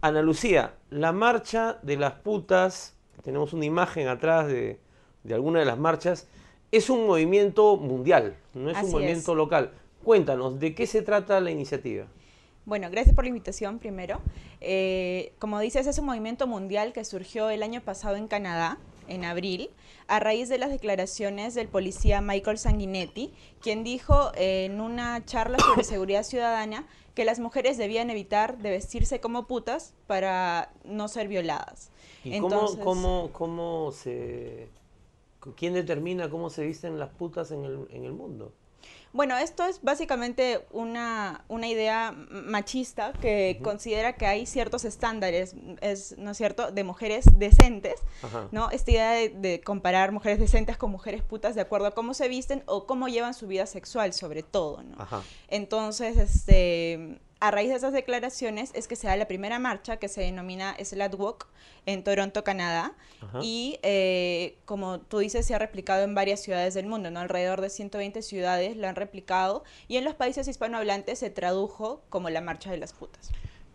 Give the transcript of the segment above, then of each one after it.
Ana Lucía, la marcha de las putas, tenemos una imagen atrás de, alguna de las marchas, es un movimiento mundial, no es un movimiento local. Cuéntanos, ¿de qué se trata la iniciativa? Bueno, gracias por la invitación primero. Eh, como dices, es un movimiento mundial que surgió el año pasado en Canadá en abril, a raíz de las declaraciones del policía Michael Sanguinetti, quien dijo eh, en una charla sobre seguridad ciudadana que las mujeres debían evitar de vestirse como putas para no ser violadas. ¿Y cómo, se... ¿Quién determina cómo se visten las putas en el, en el mundo? Bueno, esto es básicamente una, idea machista que considera que hay ciertos estándares, es, ¿no es cierto?, de mujeres decentes, ¿no? Esta idea de, de, comparar mujeres decentes con mujeres putas de acuerdo a cómo se visten o cómo llevan su vida sexual, sobre todo, ¿no? Ajá. Entonces, este a raíz de esas declaraciones es que se da la primera marcha que se denomina Slut Walk en Toronto, Canadá. Y eh, como tú dices, se ha replicado en varias ciudades del mundo, ¿no? Alrededor de 120 ciudades lo han replicado y en los países hispanohablantes se tradujo como la Marcha de las Putas.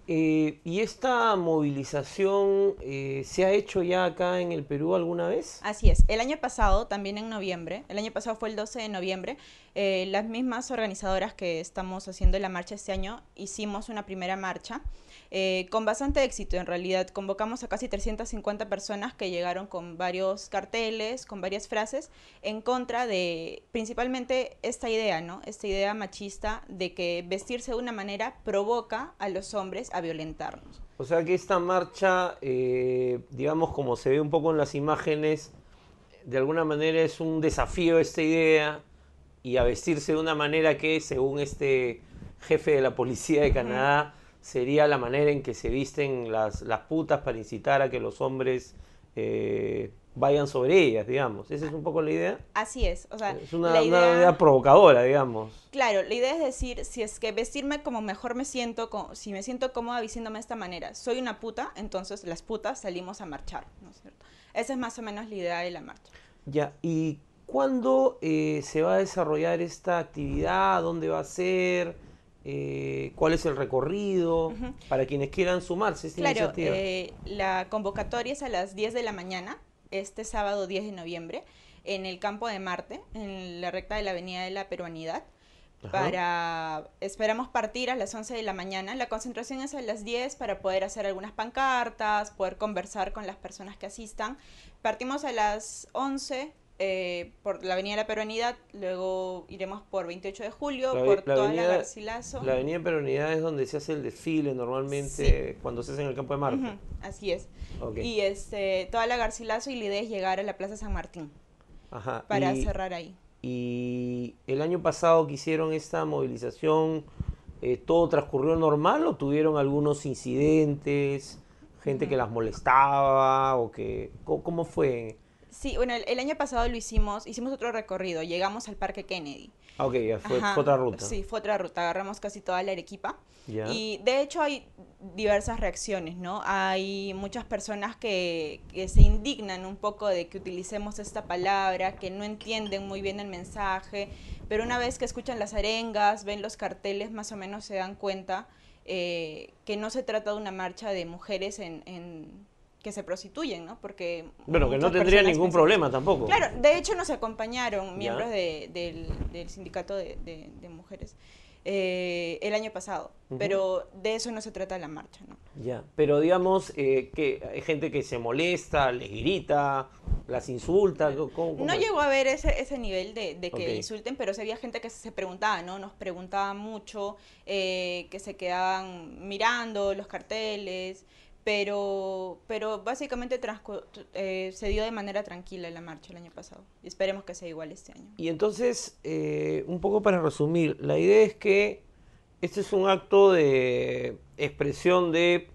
Eh, ¿Y esta movilización eh, se ha hecho ya acá en el Perú alguna vez? Así es, el año pasado, también en noviembre, el año pasado fue el 12 de noviembre, eh, las mismas organizadoras que estamos haciendo la marcha este año hicimos una primera marcha con bastante éxito en realidad. Convocamos a casi 350 personas que llegaron con varios carteles, con varias frases, en contra de principalmente esta idea, ¿no? Esta idea machista de que vestirse de una manera provoca a los hombres violentarnos. O sea que esta marcha, eh, digamos como se ve un poco en las imágenes, de alguna manera es un desafío esta idea y a vestirse de una manera que, según este jefe de la policía de Canadá, sería la manera en que se visten las, putas para incitar a que los hombres eh, vayan sobre ellas, digamos. Esa es un poco la idea. Así es, es una, idea, provocadora, digamos. Claro, la idea es decir, si es que vestirme como mejor me siento, si me siento cómoda vistiéndome de esta manera, soy una puta, entonces las putas salimos a marchar, ¿no es cierto? Esa es más o menos la idea de la marcha. Ya, ¿y cuándo eh, se va a desarrollar esta actividad? ¿Dónde va a ser? Eh, cuál es el recorrido, para quienes quieran sumarse a esta iniciativa. Eh, la convocatoria es a las 10 de la mañana este sábado 10 de noviembre en el campo de Marte, en la recta de la Avenida de la Peruanidad. Para, esperamos partir a las 11 de la mañana. La concentración es a las 10 para poder hacer algunas pancartas, poder conversar con las personas que asistan. Partimos a las 11 eh, por la Avenida de la Peronidad, luego iremos por 28 de julio, por toda la Garcilaso. La Avenida Peronidad es donde se hace el desfile normalmente cuando se hace en el campo de Marte. así es. Y este, toda la garcilazo y la idea es llegar a la Plaza San Martín para cerrar ahí. Y el año pasado que hicieron esta movilización, eh, ¿todo transcurrió normal o tuvieron algunos incidentes? Gente que las molestaba o que... cómo fue? Sí, bueno, el, año pasado lo hicimos, hicimos otro recorrido, llegamos al Parque Kennedy. Ok, fue, otra ruta. Sí, fue otra ruta, agarramos casi toda la Arequipa. Y de hecho hay diversas reacciones, ¿no? Hay muchas personas que, se indignan un poco de que utilicemos esta palabra, que no entienden muy bien el mensaje, pero una vez que escuchan las arengas, ven los carteles, más o menos se dan cuenta eh, que no se trata de una marcha de mujeres en que se prostituyen, ¿no? Porque... Bueno, que no tendría ningún problema tampoco. Claro, de hecho nos acompañaron miembros del, sindicato de, mujeres eh, el año pasado, pero de eso no se trata la marcha, ¿no? Ya, pero digamos eh, que hay gente que se molesta, les grita, las insulta, ¿cómo, No llegó a ver ese, nivel de, que insulten, pero sí había gente que se preguntaba, ¿no? Nos preguntaba mucho, eh, que se quedaban mirando los carteles, pero, pero básicamente eh, se dio de manera tranquila la marcha el año pasado. Y esperemos que sea igual este año. Y entonces, eh, un poco para resumir, la idea es que este es un acto de expresión de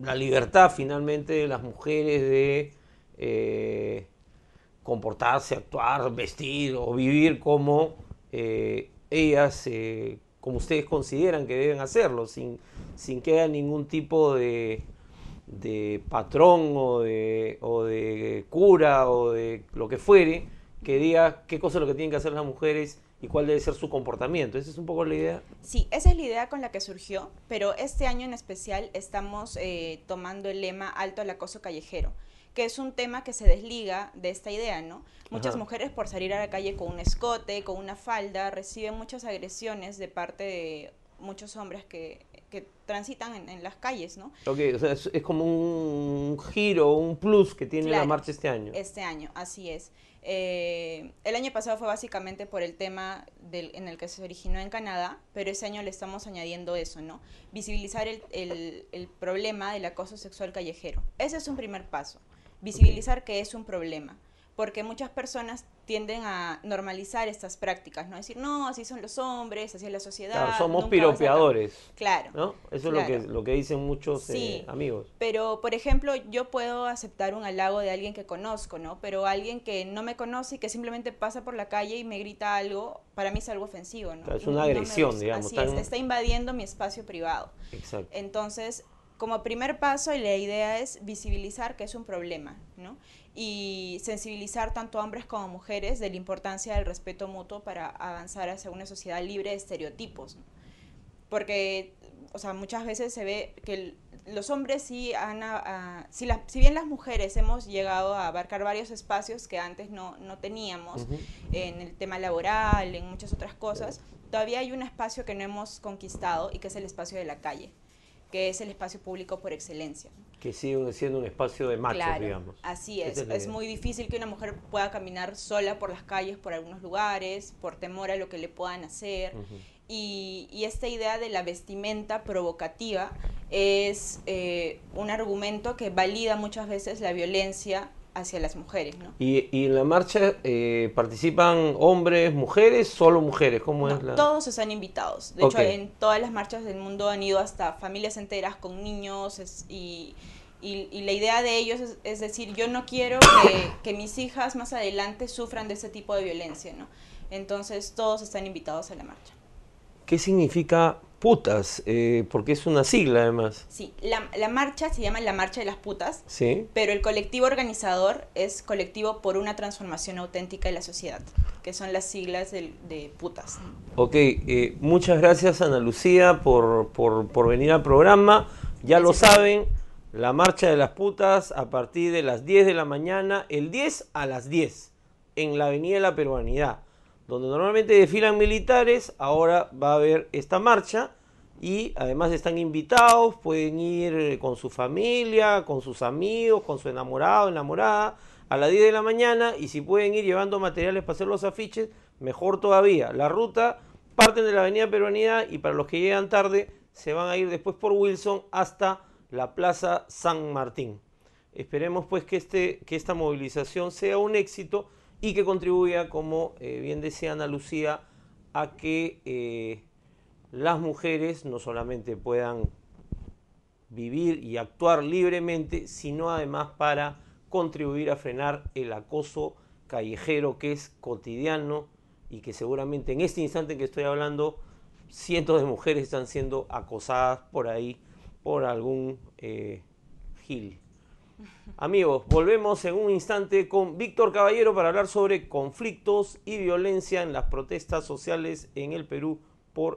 la libertad finalmente de las mujeres de eh, comportarse, actuar, vestir o vivir como ellas, como ustedes consideran que deben hacerlo, sin, sin que haya ningún tipo de de patrón o de, o de cura o de lo que fuere, que diga qué cosa es lo que tienen que hacer las mujeres y cuál debe ser su comportamiento. Esa es un poco la idea. Sí, esa es la idea con la que surgió, pero este año en especial estamos eh, tomando el lema alto al acoso callejero que es un tema que se desliga de esta idea, ¿no? Muchas mujeres por salir a la calle con un escote, con una falda, reciben muchas agresiones de parte de muchos hombres que que transitan en, las calles, ¿no? Ok, es, como un giro, un plus que tiene la marcha este año. Este año, así es. Eh, el año pasado fue básicamente por el tema en el que se originó en Canadá, pero ese año le estamos añadiendo eso, ¿no? Visibilizar el, problema del acoso sexual callejero. Ese es un primer paso, visibilizar que es un problema porque muchas personas tienden a normalizar estas prácticas, ¿no? decir, no, así son los hombres, así es la sociedad. Claro, somos piropeadores. Claro. Eso es lo que, lo que dicen muchos eh, amigos. Pero, por ejemplo, yo puedo aceptar un halago de alguien que conozco, ¿no? Pero alguien que no me conoce y que simplemente pasa por la calle y me grita algo, para mí es algo ofensivo, ¿no? es una agresión, digamos. Así está invadiendo mi espacio privado. Exacto. Entonces, como primer paso, y la idea es visibilizar que es un problema, Y sensibilizar tanto a hombres como mujeres de la importancia del respeto mutuo para avanzar hacia una sociedad libre de estereotipos, Porque, muchas veces se ve que los hombres sí han, ah, ah, si, bien las mujeres hemos llegado a abarcar varios espacios que antes no, teníamos, en el tema laboral, en muchas otras cosas, todavía hay un espacio que no hemos conquistado y que es el espacio de la calle que es el espacio público por excelencia. Que sigue siendo un espacio de machos, claro, digamos. Así es. es muy difícil que una mujer pueda caminar sola por las calles, por algunos lugares, por temor a lo que le puedan hacer. y, esta idea de la vestimenta provocativa es eh, un argumento que valida muchas veces la violencia hacia las mujeres. ¿no? ¿Y, en la marcha eh, participan hombres, mujeres, solo mujeres? ¿Cómo es la... Todos están invitados. De hecho, en todas las marchas del mundo han ido hasta familias enteras con niños y, la idea de ellos es, decir, yo no quiero que, mis hijas más adelante sufran de ese tipo de violencia. ¿no? Entonces, todos están invitados a la marcha. ¿Qué significa Putas, eh, porque es una sigla además. Sí, la, marcha se llama la Marcha de las Putas, ¿Sí? pero el colectivo organizador es Colectivo por una Transformación Auténtica de la Sociedad, que son las siglas de, putas. Ok, eh, muchas gracias Ana Lucía por, venir al programa. Ya lo saben, la Marcha de las Putas a partir de las 10 de la mañana, el 10 a las 10, en la Avenida de la Peruanidad donde normalmente desfilan militares, ahora va a haber esta marcha y además están invitados, pueden ir eh, con su familia, con sus amigos, con su enamorado, enamorada, a las 10 de la mañana y si pueden ir llevando materiales para hacer los afiches, mejor todavía. La ruta parten de la Avenida Peruanidad y para los que llegan tarde se van a ir después por Wilson hasta la Plaza San Martín. Esperemos pues que, este, que esta movilización sea un éxito y que contribuya, como eh, bien decía Ana Lucía, a que eh, las mujeres no solamente puedan vivir y actuar libremente, sino además para contribuir a frenar el acoso callejero que es cotidiano y que seguramente en este instante en que estoy hablando, cientos de mujeres están siendo acosadas por ahí por algún eh, gil. Amigos, volvemos en un instante con Víctor Caballero para hablar sobre conflictos y violencia en las protestas sociales en el Perú por